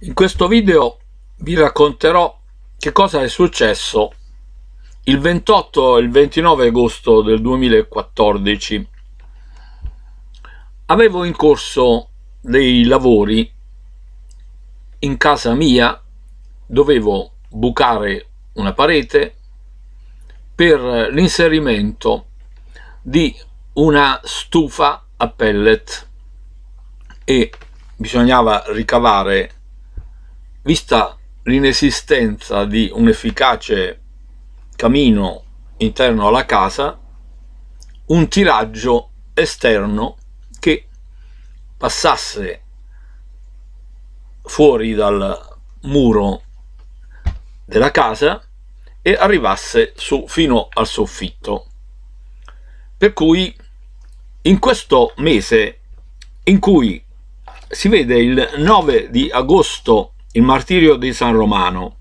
In questo video vi racconterò che cosa è successo il 28 e il 29 agosto del 2014. Avevo in corso dei lavori in casa mia, dovevo bucare una parete per l'inserimento di una stufa a pellet e bisognava ricavare Vista l'inesistenza di un efficace camino interno alla casa, un tiraggio esterno che passasse fuori dal muro della casa e arrivasse su fino al soffitto. Per cui in questo mese in cui si vede il 9 di agosto il martirio di San Romano,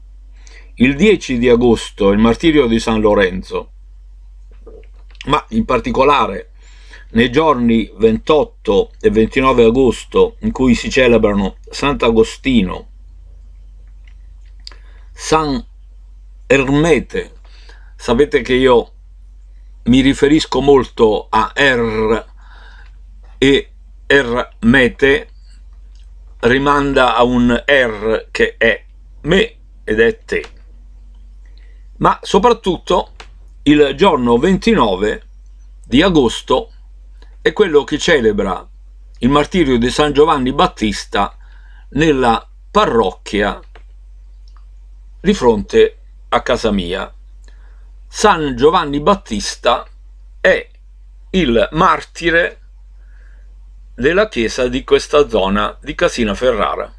il 10 di agosto il martirio di San Lorenzo, ma in particolare nei giorni 28 e 29 agosto in cui si celebrano Sant'Agostino, San Ermete, sapete che io mi riferisco molto a Er e Ermete rimanda a un er che è me ed è te. Ma soprattutto il giorno 29 di agosto è quello che celebra il martirio di San Giovanni Battista nella parrocchia di fronte a casa mia. San Giovanni Battista è il martire della chiesa di questa zona di Casina Ferrara,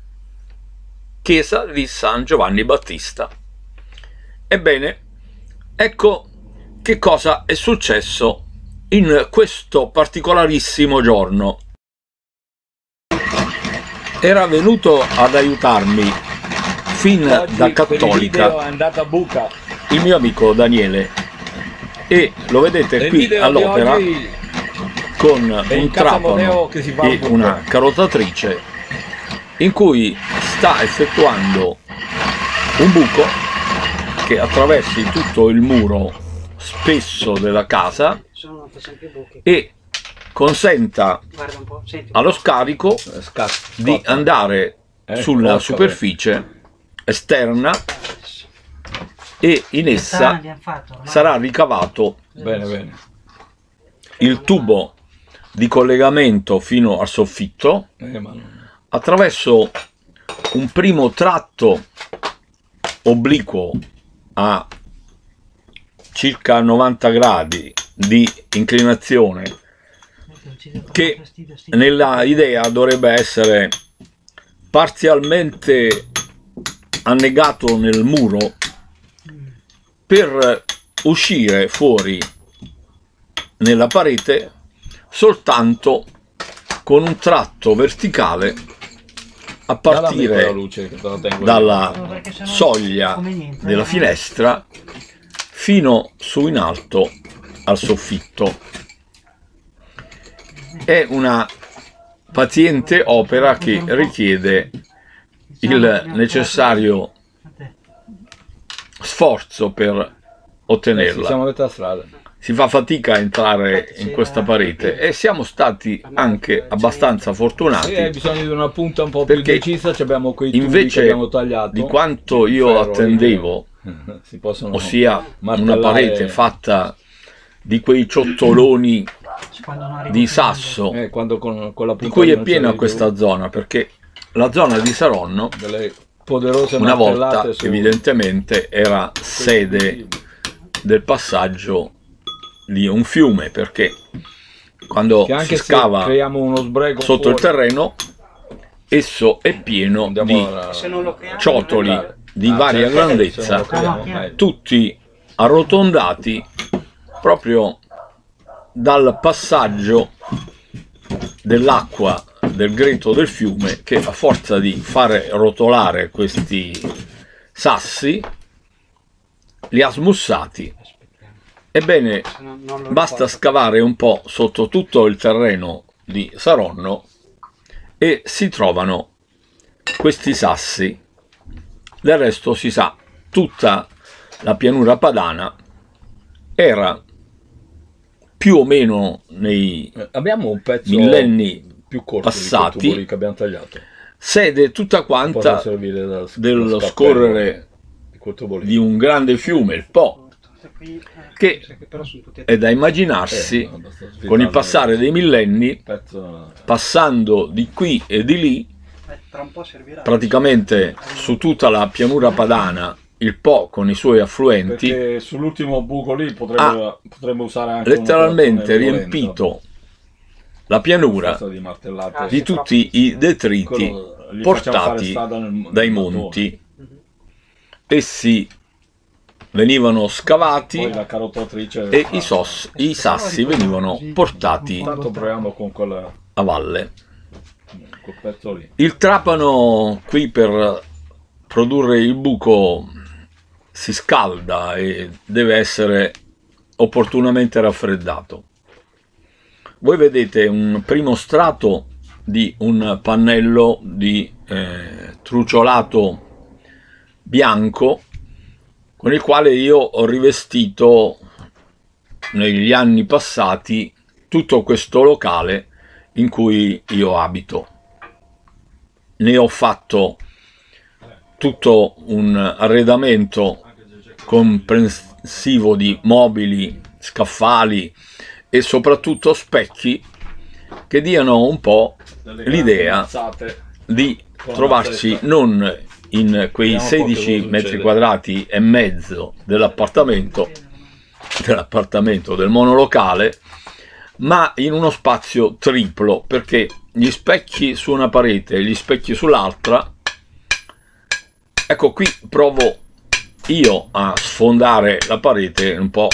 chiesa di San Giovanni Battista. Ebbene, ecco che cosa è successo in questo particolarissimo giorno. Era venuto ad aiutarmi fin Oggi, da cattolica il, il mio amico Daniele e lo vedete il qui all'opera con e un trapano e una carotatrice in cui sta effettuando un buco che attraversi tutto il muro spesso della casa e consenta allo scarico di andare eh, sulla superficie esterna e in essa sarà ricavato il tubo di collegamento fino al soffitto eh, attraverso un primo tratto obliquo a circa 90 gradi di inclinazione che nella idea dovrebbe essere parzialmente annegato nel muro per uscire fuori nella parete soltanto con un tratto verticale a partire dalla soglia della eh. finestra fino su in alto al soffitto. È una paziente opera che richiede il necessario sforzo per ottenerla. Eh siamo detta strada si fa fatica a entrare in questa parete e siamo stati anche abbastanza fortunati sì, hai bisogno di una punta un po' più decisa abbiamo quei invece di quanto io attendevo eh, si possono ossia una parete fatta di quei ciottoloni di sasso eh, con, con di cui è piena questa giù. zona perché la zona di Saronno una volta su... evidentemente era sede del passaggio di un fiume perché quando si scava sotto fuori. il terreno esso è pieno Andiamo di alla... ciotoli ah, di cioè, varia grandezza creiamo, ah, tutti arrotondati proprio dal passaggio dell'acqua del greto del fiume che a forza di fare rotolare questi sassi li ha smussati Ebbene, basta scavare un po' sotto tutto il terreno di Saronno e si trovano questi sassi. Del resto si sa, tutta la pianura padana era più o meno nei eh, abbiamo un pezzo millenni più corto passati che abbiamo tagliato sede tutta quanta dello scorrere di un grande fiume il Po cioè, qui, eh, che, che è da immaginarsi eh, no, con il passare dei millenni, pezzo... Eh, passando di qui e di lì, eh, praticamente eh, su tutta la pianura padana, il Po con i suoi affluenti, Perché sull'ultimo buco lì potrebbe, ha ah, potrebbe usare anche letteralmente riempito la pianura di, ah, di tutti i detriti portati nel, dai monti. Essi venivano scavati e i, sos, i sassi venivano portati a valle. Il trapano qui per produrre il buco si scalda e deve essere opportunamente raffreddato. Voi vedete un primo strato di un pannello di eh, truciolato bianco con il quale io ho rivestito negli anni passati tutto questo locale in cui io abito. Ne ho fatto tutto un arredamento comprensivo di mobili, scaffali e soprattutto specchi che diano un po' l'idea di trovarci non in quei 16 metri quadrati e mezzo dell'appartamento, dell'appartamento del monolocale, ma in uno spazio triplo perché gli specchi su una parete e gli specchi sull'altra. Ecco qui provo io a sfondare la parete un po'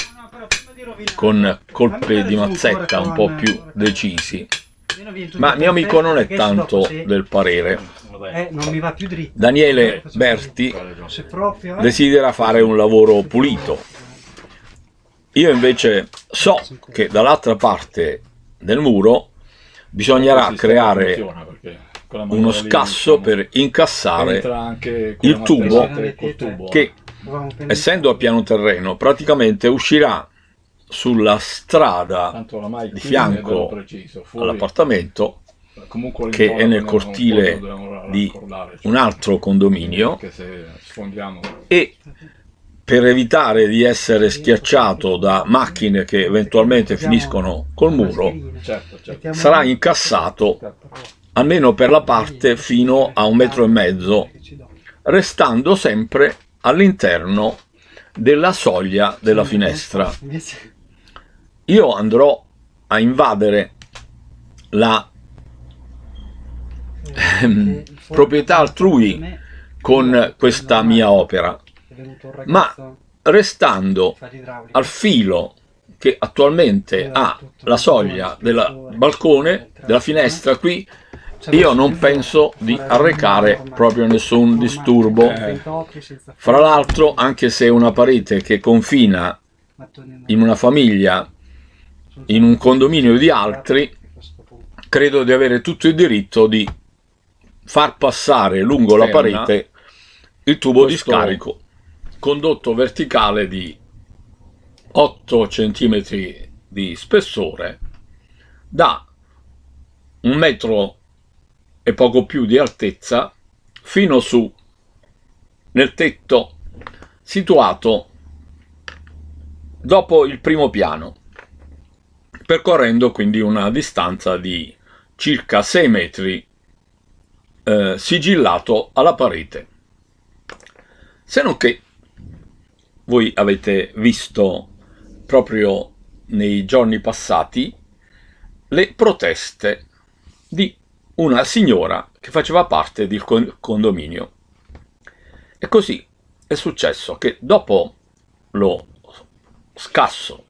con colpe di mazzetta un po' più decisi. Ma mio amico non è tanto del parere eh, non mi va più dritto. Daniele Berti eh. desidera fare un lavoro pulito. Io invece so che dall'altra parte del muro bisognerà creare uno scasso per incassare il tubo che, eh. essendo a piano terreno, praticamente uscirà sulla strada di fianco all'appartamento che è nel cortile di cioè, un altro condominio e per evitare di essere schiacciato da macchine che eventualmente finiscono col muro, certo, certo. sarà incassato certo, almeno per la parte fino a un metro e mezzo, restando sempre all'interno della soglia della finestra. Io andrò a invadere la ehm, proprietà altrui con questa mia opera, ma restando al filo che attualmente ha la soglia del balcone, della finestra qui, io non penso di arrecare proprio nessun disturbo. Fra l'altro, anche se è una parete che confina in una famiglia, in un condominio di altri, credo di avere tutto il diritto di far passare lungo la parete il tubo di scarico condotto verticale di 8 cm di spessore da un metro e poco più di altezza fino su nel tetto situato dopo il primo piano percorrendo quindi una distanza di circa 6 metri eh, sigillato alla parete. Se non che voi avete visto proprio nei giorni passati le proteste di una signora che faceva parte del condominio. E così è successo che dopo lo scasso,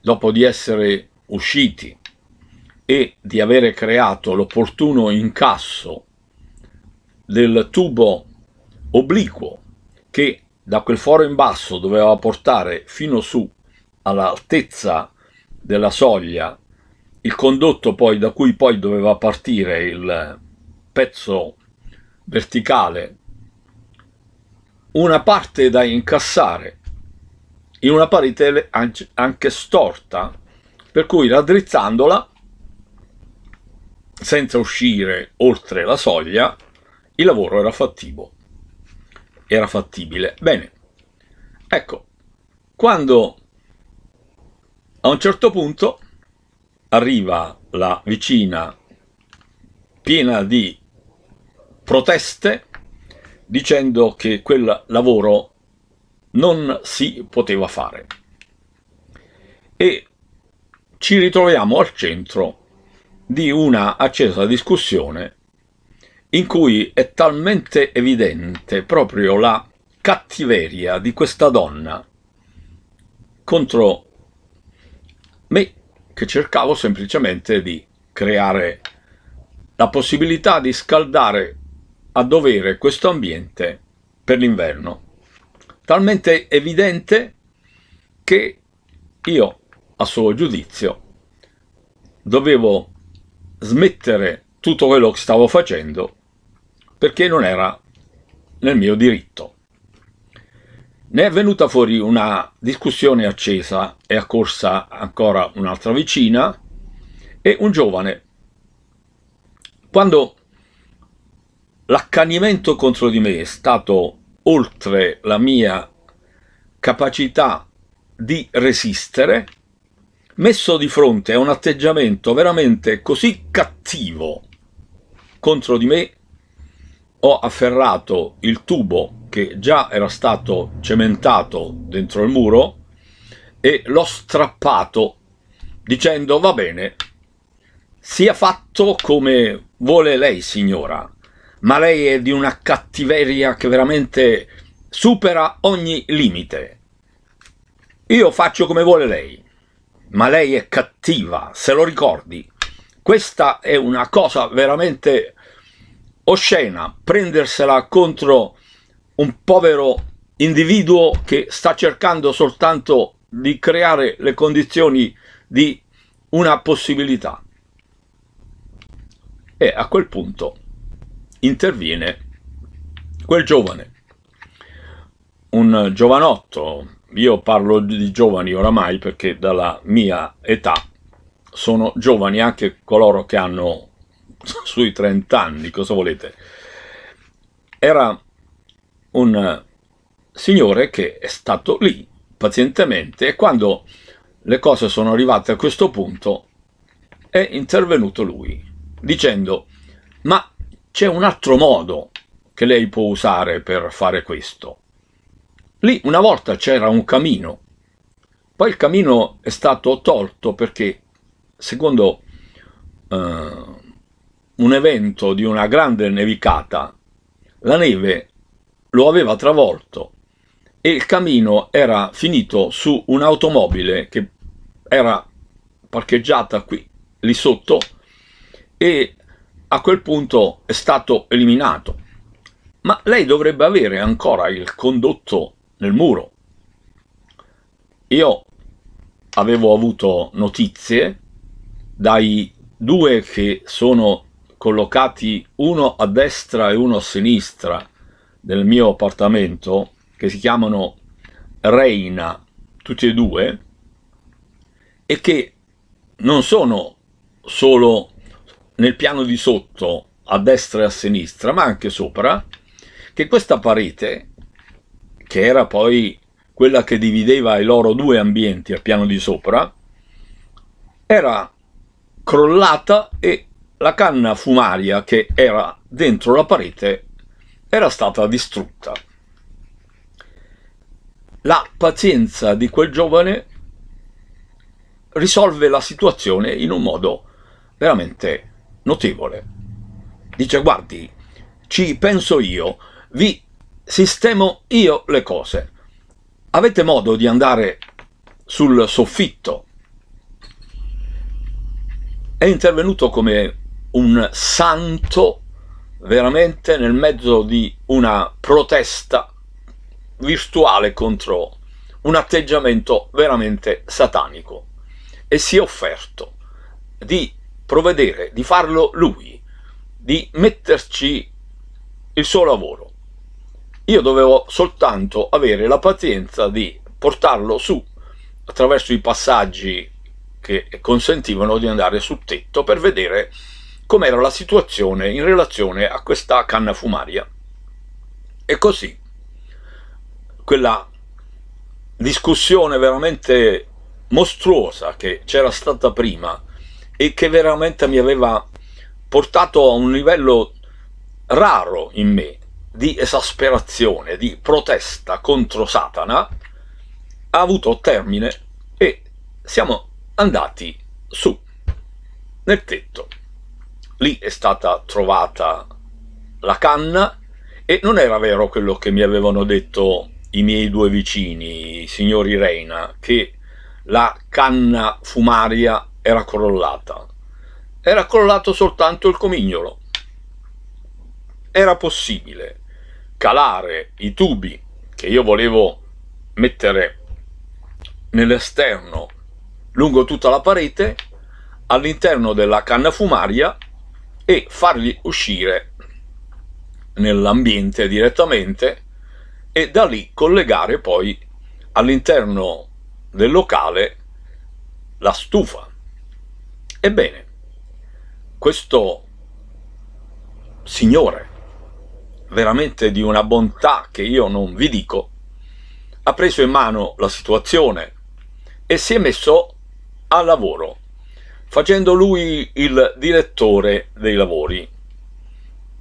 dopo di essere usciti e di avere creato l'opportuno incasso del tubo obliquo che da quel foro in basso doveva portare fino su all'altezza della soglia il condotto poi da cui poi doveva partire il pezzo verticale una parte da incassare in una parete anche storta per cui raddrizzandola senza uscire oltre la soglia, il lavoro era fattivo, era fattibile. Bene, ecco, quando a un certo punto arriva la vicina piena di proteste dicendo che quel lavoro non si poteva fare e ci ritroviamo al centro di una accesa discussione in cui è talmente evidente proprio la cattiveria di questa donna contro me che cercavo semplicemente di creare la possibilità di scaldare a dovere questo ambiente per l'inverno. Talmente evidente che io, a suo giudizio, dovevo smettere tutto quello che stavo facendo perché non era nel mio diritto. Ne è venuta fuori una discussione accesa, è accorsa ancora un'altra vicina e un giovane. Quando l'accanimento contro di me è stato oltre la mia capacità di resistere, messo di fronte a un atteggiamento veramente così cattivo contro di me, ho afferrato il tubo che già era stato cementato dentro il muro e l'ho strappato dicendo va bene, sia fatto come vuole lei signora, ma lei è di una cattiveria che veramente supera ogni limite. Io faccio come vuole lei ma lei è cattiva, se lo ricordi. Questa è una cosa veramente oscena, prendersela contro un povero individuo che sta cercando soltanto di creare le condizioni di una possibilità. E a quel punto interviene quel giovane, un giovanotto io parlo di giovani oramai perché dalla mia età sono giovani anche coloro che hanno sui 30 anni, cosa volete. Era un signore che è stato lì pazientemente e quando le cose sono arrivate a questo punto è intervenuto lui dicendo ma c'è un altro modo che lei può usare per fare questo Lì una volta c'era un camino, poi il camino è stato tolto perché, secondo eh, un evento di una grande nevicata, la neve lo aveva travolto e il camino era finito su un'automobile che era parcheggiata qui, lì sotto, e a quel punto è stato eliminato. Ma lei dovrebbe avere ancora il condotto nel muro. Io avevo avuto notizie dai due che sono collocati uno a destra e uno a sinistra del mio appartamento, che si chiamano Reina, tutti e due, e che non sono solo nel piano di sotto, a destra e a sinistra, ma anche sopra, che questa parete che era poi quella che divideva i loro due ambienti al piano di sopra, era crollata e la canna fumaria che era dentro la parete era stata distrutta. La pazienza di quel giovane risolve la situazione in un modo veramente notevole. Dice guardi, ci penso io, vi sistemo io le cose. Avete modo di andare sul soffitto. È intervenuto come un santo veramente nel mezzo di una protesta virtuale contro un atteggiamento veramente satanico e si è offerto di provvedere, di farlo lui, di metterci il suo lavoro. Io dovevo soltanto avere la pazienza di portarlo su attraverso i passaggi che consentivano di andare sul tetto per vedere com'era la situazione in relazione a questa canna fumaria. E così quella discussione veramente mostruosa che c'era stata prima e che veramente mi aveva portato a un livello raro in me di esasperazione, di protesta contro Satana, ha avuto termine e siamo andati su, nel tetto. Lì è stata trovata la canna e non era vero quello che mi avevano detto i miei due vicini, i signori Reina, che la canna fumaria era crollata. Era crollato soltanto il comignolo. Era possibile calare i tubi che io volevo mettere nell'esterno lungo tutta la parete all'interno della canna fumaria e farli uscire nell'ambiente direttamente e da lì collegare poi all'interno del locale la stufa. Ebbene, questo signore veramente di una bontà che io non vi dico, ha preso in mano la situazione e si è messo al lavoro, facendo lui il direttore dei lavori.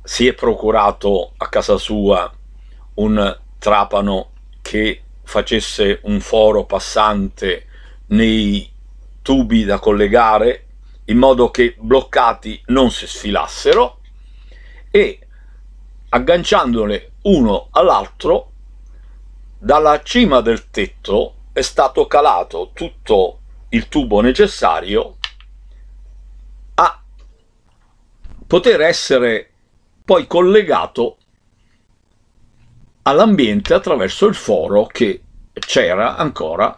Si è procurato a casa sua un trapano che facesse un foro passante nei tubi da collegare in modo che bloccati non si sfilassero e agganciandole uno all'altro dalla cima del tetto è stato calato tutto il tubo necessario a poter essere poi collegato all'ambiente attraverso il foro che c'era ancora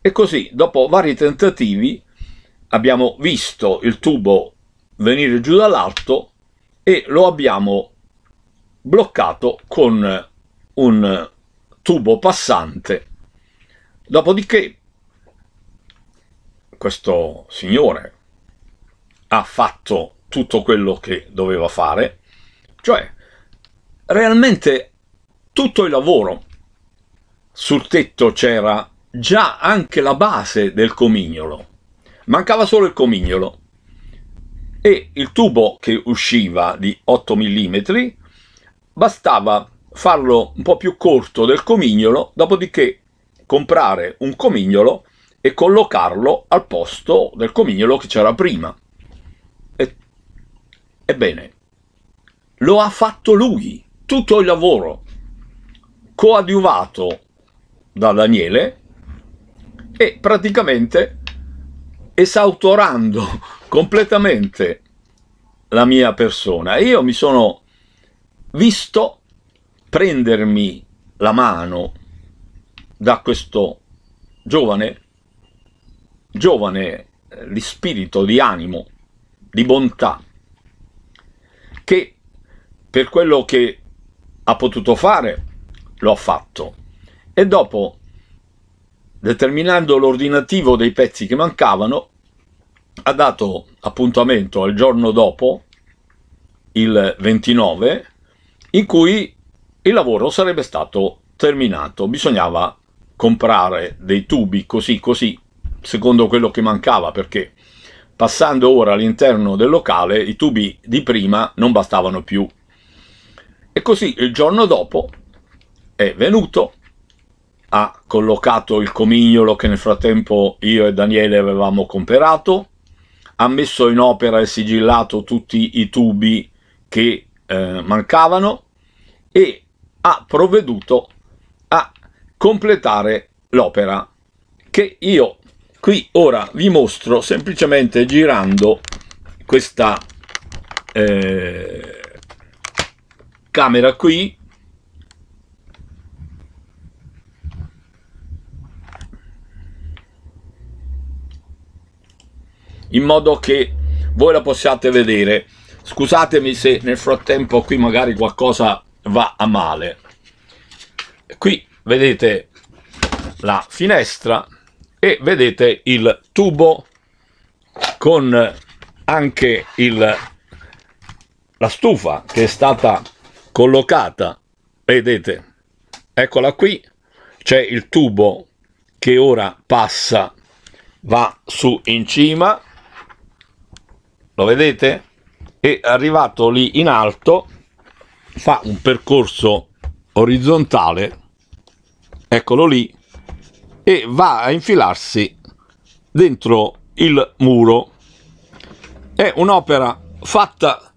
e così dopo vari tentativi abbiamo visto il tubo venire giù dall'alto e lo abbiamo bloccato con un tubo passante. Dopodiché questo signore ha fatto tutto quello che doveva fare, cioè realmente tutto il lavoro. Sul tetto c'era già anche la base del comignolo, mancava solo il comignolo e il tubo che usciva di 8 mm bastava farlo un po' più corto del comignolo, dopodiché comprare un comignolo e collocarlo al posto del comignolo che c'era prima. E, ebbene, lo ha fatto lui, tutto il lavoro, coadiuvato da Daniele e praticamente esautorando completamente la mia persona. Io mi sono visto prendermi la mano da questo giovane, giovane eh, di spirito, di animo, di bontà, che per quello che ha potuto fare lo ha fatto e dopo, determinando l'ordinativo dei pezzi che mancavano, ha dato appuntamento al giorno dopo, il 29, in cui il lavoro sarebbe stato terminato, bisognava comprare dei tubi così così, secondo quello che mancava, perché passando ora all'interno del locale i tubi di prima non bastavano più. E così il giorno dopo è venuto, ha collocato il comignolo che nel frattempo io e Daniele avevamo comperato, ha messo in opera e sigillato tutti i tubi che eh, mancavano, e ha provveduto a completare l'opera che io qui ora vi mostro semplicemente girando questa eh, camera qui in modo che voi la possiate vedere scusatemi se nel frattempo qui magari qualcosa va a male. Qui vedete la finestra e vedete il tubo con anche il, la stufa che è stata collocata. Vedete, eccola qui, c'è il tubo che ora passa, va su in cima, lo vedete? È arrivato lì in alto fa un percorso orizzontale, eccolo lì, e va a infilarsi dentro il muro. È un'opera fatta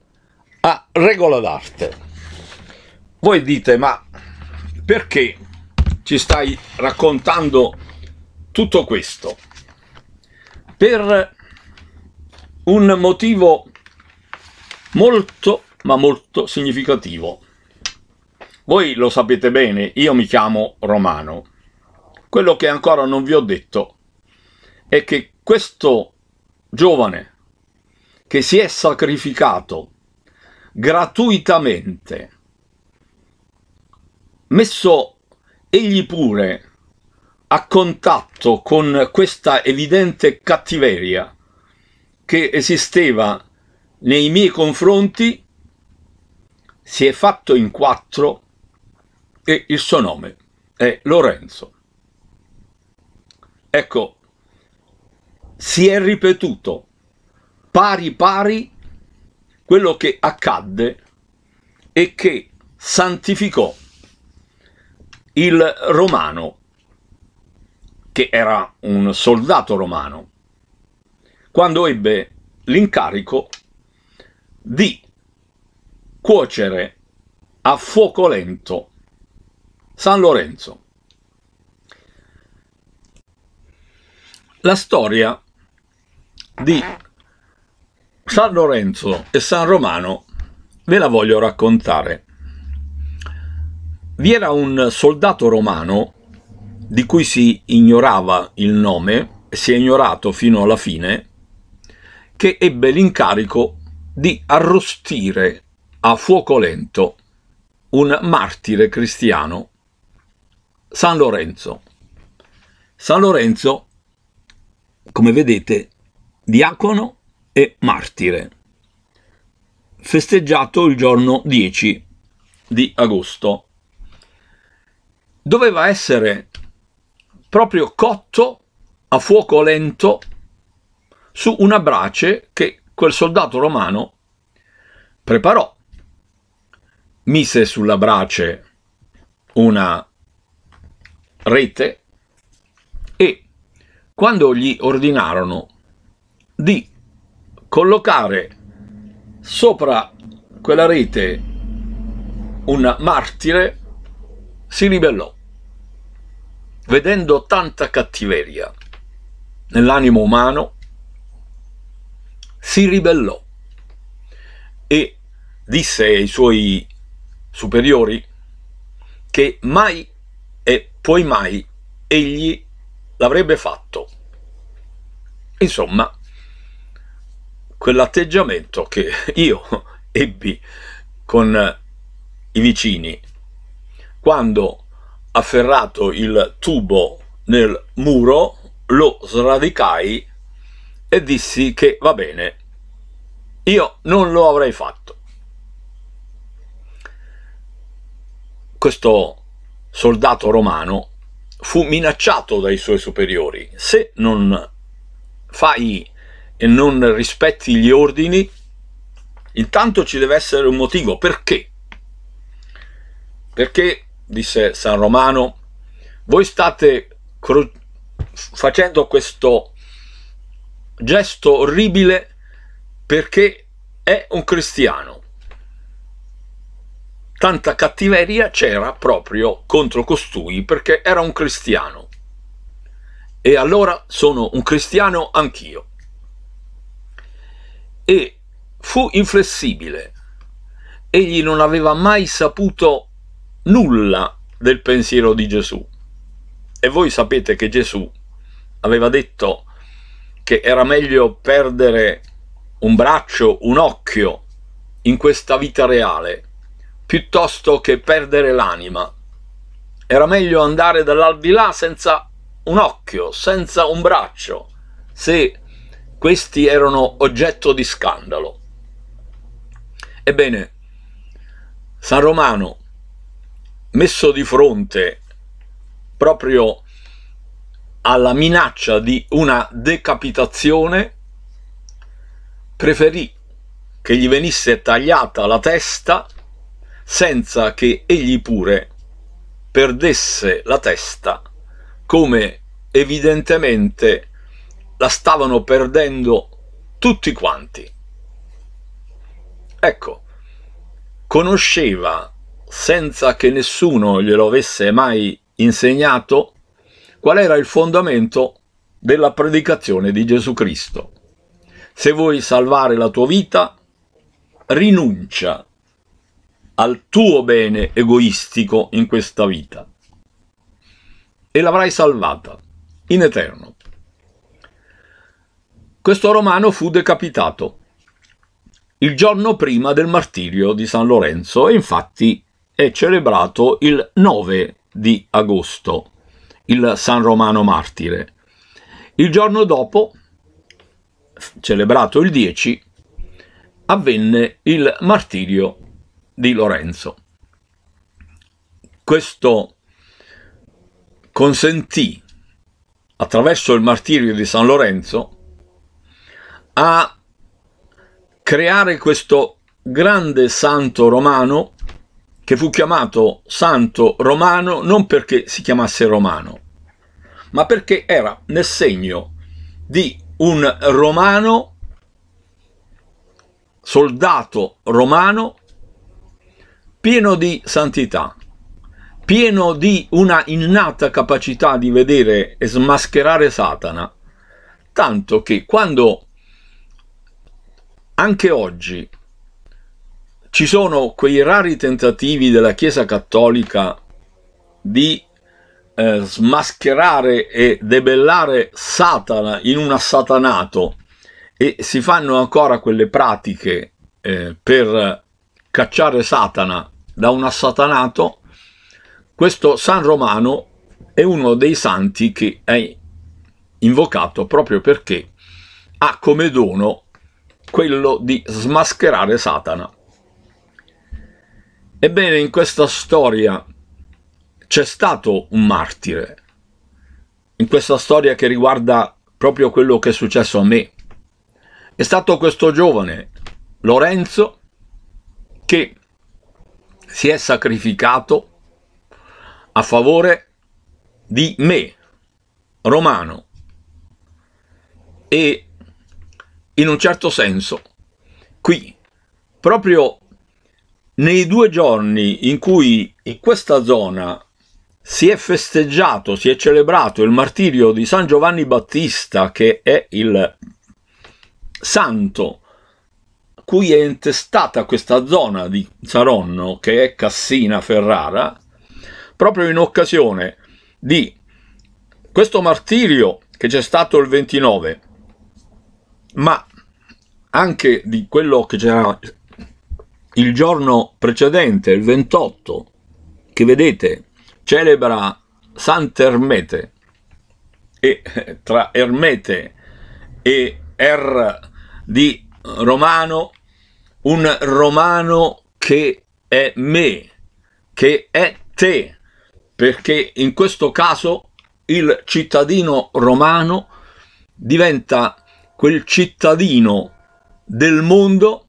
a regola d'arte. Voi dite, ma perché ci stai raccontando tutto questo? Per un motivo molto ma molto significativo. Voi lo sapete bene, io mi chiamo Romano. Quello che ancora non vi ho detto è che questo giovane che si è sacrificato gratuitamente, messo egli pure a contatto con questa evidente cattiveria che esisteva nei miei confronti si è fatto in quattro e il suo nome è Lorenzo. Ecco, si è ripetuto pari pari quello che accadde e che santificò il romano, che era un soldato romano, quando ebbe l'incarico di Cuocere a fuoco lento. San Lorenzo. La storia di San Lorenzo e San Romano ve la voglio raccontare. Vi era un soldato romano di cui si ignorava il nome, si è ignorato fino alla fine, che ebbe l'incarico di arrostire a fuoco lento un martire cristiano, San Lorenzo. San Lorenzo, come vedete, diacono e martire, festeggiato il giorno 10 di agosto. Doveva essere proprio cotto a fuoco lento su una brace che quel soldato romano preparò mise sulla brace una rete e quando gli ordinarono di collocare sopra quella rete un martire, si ribellò, vedendo tanta cattiveria nell'animo umano, si ribellò e disse ai suoi superiori che mai e poi mai egli l'avrebbe fatto. Insomma, quell'atteggiamento che io ebbi con i vicini quando afferrato il tubo nel muro lo sradicai e dissi che va bene, io non lo avrei fatto. questo soldato romano fu minacciato dai suoi superiori. Se non fai e non rispetti gli ordini, intanto ci deve essere un motivo. Perché? Perché, disse San Romano, voi state facendo questo gesto orribile perché è un cristiano. Tanta cattiveria c'era proprio contro costui perché era un cristiano. E allora sono un cristiano anch'io. E fu inflessibile. Egli non aveva mai saputo nulla del pensiero di Gesù. E voi sapete che Gesù aveva detto che era meglio perdere un braccio, un occhio in questa vita reale, piuttosto che perdere l'anima. Era meglio andare dall'albilà senza un occhio, senza un braccio, se questi erano oggetto di scandalo. Ebbene, San Romano, messo di fronte proprio alla minaccia di una decapitazione, preferì che gli venisse tagliata la testa senza che egli pure perdesse la testa come evidentemente la stavano perdendo tutti quanti. Ecco, conosceva senza che nessuno glielo avesse mai insegnato qual era il fondamento della predicazione di Gesù Cristo. Se vuoi salvare la tua vita, rinuncia al tuo bene egoistico in questa vita e l'avrai salvata in eterno. Questo romano fu decapitato il giorno prima del martirio di San Lorenzo e infatti è celebrato il 9 di agosto, il San Romano Martire. Il giorno dopo, celebrato il 10, avvenne il martirio di Lorenzo. Questo consentì, attraverso il martirio di San Lorenzo, a creare questo grande santo romano che fu chiamato santo romano non perché si chiamasse romano, ma perché era nel segno di un romano, soldato romano, pieno di santità, pieno di una innata capacità di vedere e smascherare Satana, tanto che quando anche oggi ci sono quei rari tentativi della Chiesa Cattolica di eh, smascherare e debellare Satana in un assatanato e si fanno ancora quelle pratiche eh, per cacciare Satana da un assatanato, questo San Romano è uno dei santi che è invocato proprio perché ha come dono quello di smascherare Satana. Ebbene, in questa storia c'è stato un martire, in questa storia che riguarda proprio quello che è successo a me. È stato questo giovane, Lorenzo, che si è sacrificato a favore di me, Romano, e in un certo senso qui, proprio nei due giorni in cui in questa zona si è festeggiato, si è celebrato il martirio di San Giovanni Battista, che è il santo cui è intestata questa zona di Saronno, che è Cassina Ferrara, proprio in occasione di questo martirio che c'è stato il 29, ma anche di quello che c'era il giorno precedente, il 28, che vedete celebra Sant'Ermete e tra Ermete e R di Romano un romano che è me, che è te, perché in questo caso il cittadino romano diventa quel cittadino del mondo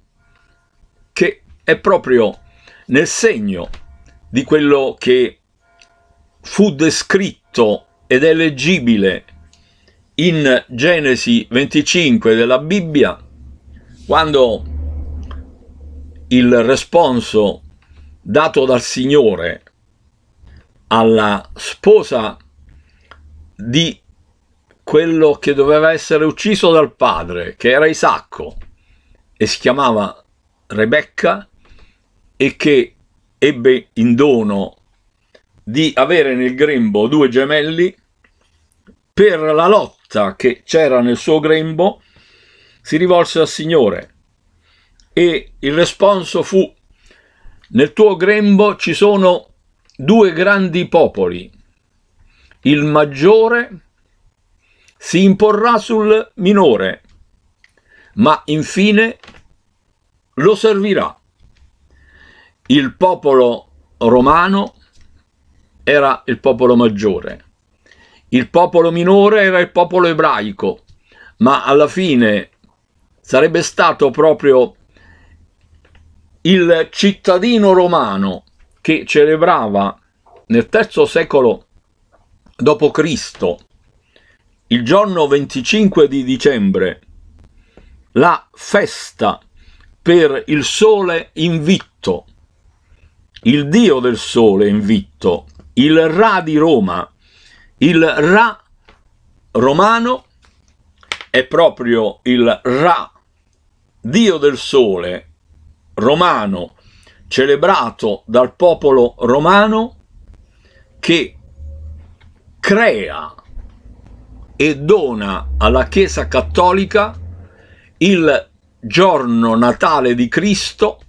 che è proprio nel segno di quello che fu descritto ed è leggibile in Genesi 25 della Bibbia, quando il responso dato dal Signore alla sposa di quello che doveva essere ucciso dal padre, che era Isacco, e si chiamava Rebecca, e che ebbe in dono di avere nel grembo due gemelli, per la lotta che c'era nel suo grembo, si rivolse al Signore e il responso fu nel tuo grembo ci sono due grandi popoli, il maggiore si imporrà sul minore, ma infine lo servirà. Il popolo romano era il popolo maggiore, il popolo minore era il popolo ebraico, ma alla fine sarebbe stato proprio il cittadino romano che celebrava nel III secolo d.C. il giorno 25 di dicembre la festa per il sole invitto, il dio del sole invitto, il Ra di Roma, il Ra romano è proprio il Ra, dio del sole, romano celebrato dal popolo romano che crea e dona alla Chiesa Cattolica il giorno natale di Cristo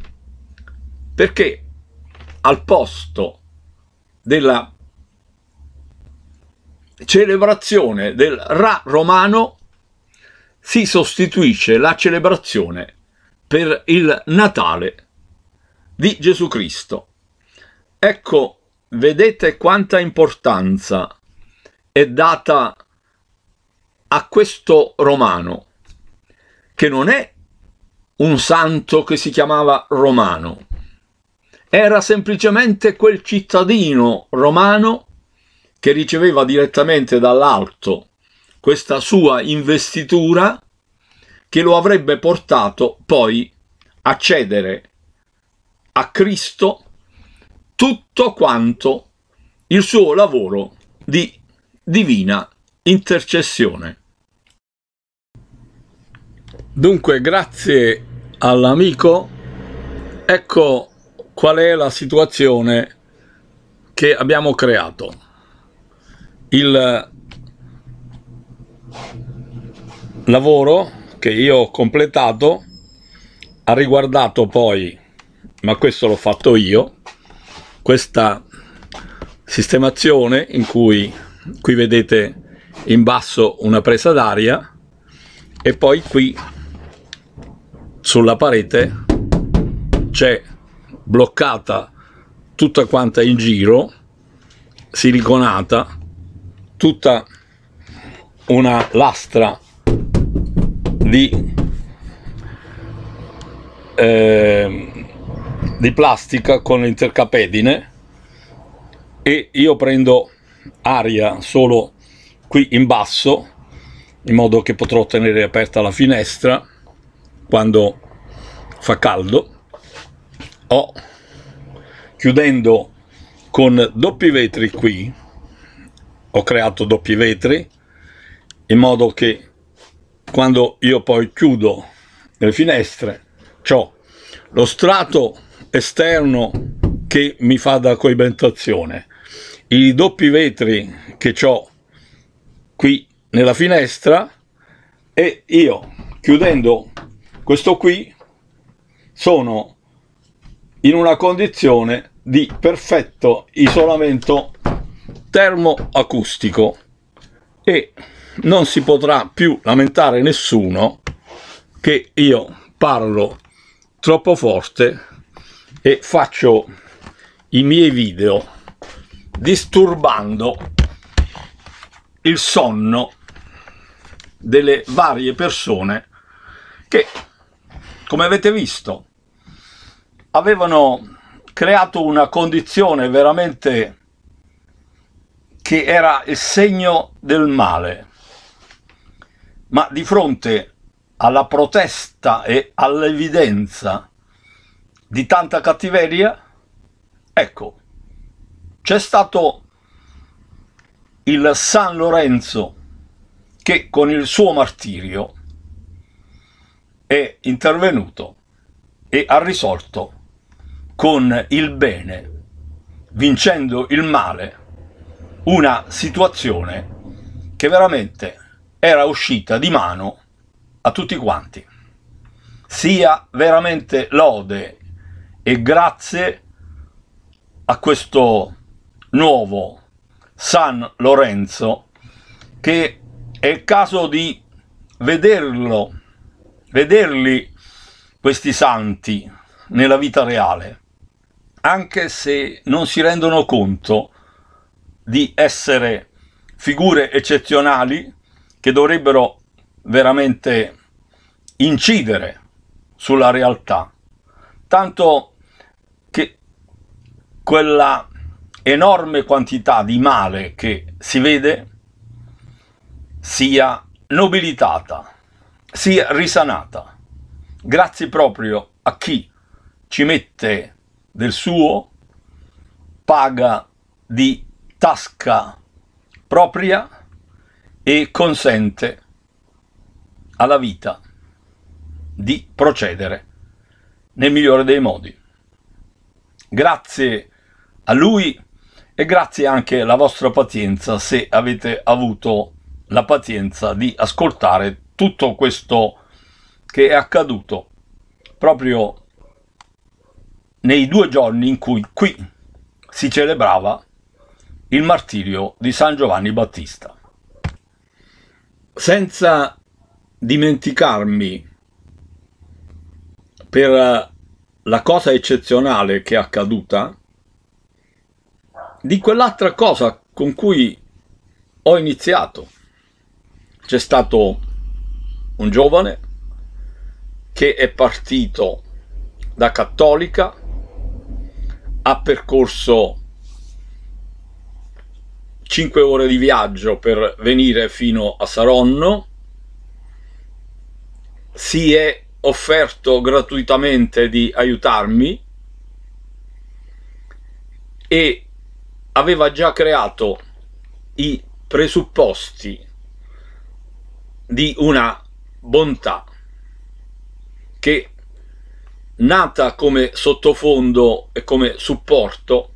perché al posto della celebrazione del Ra romano si sostituisce la celebrazione per il Natale di Gesù Cristo. Ecco, vedete quanta importanza è data a questo romano, che non è un santo che si chiamava romano, era semplicemente quel cittadino romano che riceveva direttamente dall'alto questa sua investitura che lo avrebbe portato poi a cedere a Cristo tutto quanto il suo lavoro di divina intercessione. Dunque, grazie all'amico, ecco qual è la situazione che abbiamo creato. Il lavoro che io ho completato ha riguardato poi, ma questo l'ho fatto io, questa sistemazione in cui qui vedete in basso una presa d'aria e poi qui sulla parete c'è bloccata tutta quanta in giro siliconata tutta una lastra di, eh, di plastica con l'intercapedine e io prendo aria solo qui in basso in modo che potrò tenere aperta la finestra quando fa caldo o chiudendo con doppi vetri qui ho creato doppi vetri in modo che quando io poi chiudo le finestre, ho lo strato esterno che mi fa da coibentazione, i doppi vetri che ho qui nella finestra e io chiudendo questo qui sono in una condizione di perfetto isolamento termoacustico e non si potrà più lamentare nessuno che io parlo troppo forte e faccio i miei video disturbando il sonno delle varie persone che, come avete visto, avevano creato una condizione veramente che era il segno del male ma di fronte alla protesta e all'evidenza di tanta cattiveria, ecco, c'è stato il San Lorenzo che con il suo martirio è intervenuto e ha risolto con il bene, vincendo il male, una situazione che veramente era uscita di mano a tutti quanti. Sia veramente lode e grazie a questo nuovo San Lorenzo che è il caso di vederlo, vederli questi santi nella vita reale, anche se non si rendono conto di essere figure eccezionali che dovrebbero veramente incidere sulla realtà, tanto che quella enorme quantità di male che si vede sia nobilitata, sia risanata, grazie proprio a chi ci mette del suo, paga di tasca propria e consente alla vita di procedere nel migliore dei modi. Grazie a lui e grazie anche alla vostra pazienza se avete avuto la pazienza di ascoltare tutto questo che è accaduto proprio nei due giorni in cui qui si celebrava il martirio di San Giovanni Battista senza dimenticarmi per eh, la cosa eccezionale che è accaduta di quell'altra cosa con cui ho iniziato. C'è stato un giovane che è partito da cattolica, ha percorso 5 ore di viaggio per venire fino a Saronno, si è offerto gratuitamente di aiutarmi e aveva già creato i presupposti di una bontà che nata come sottofondo e come supporto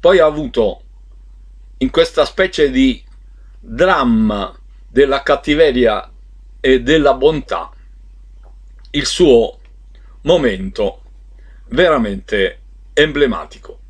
poi ha avuto in questa specie di dramma della cattiveria e della bontà il suo momento veramente emblematico.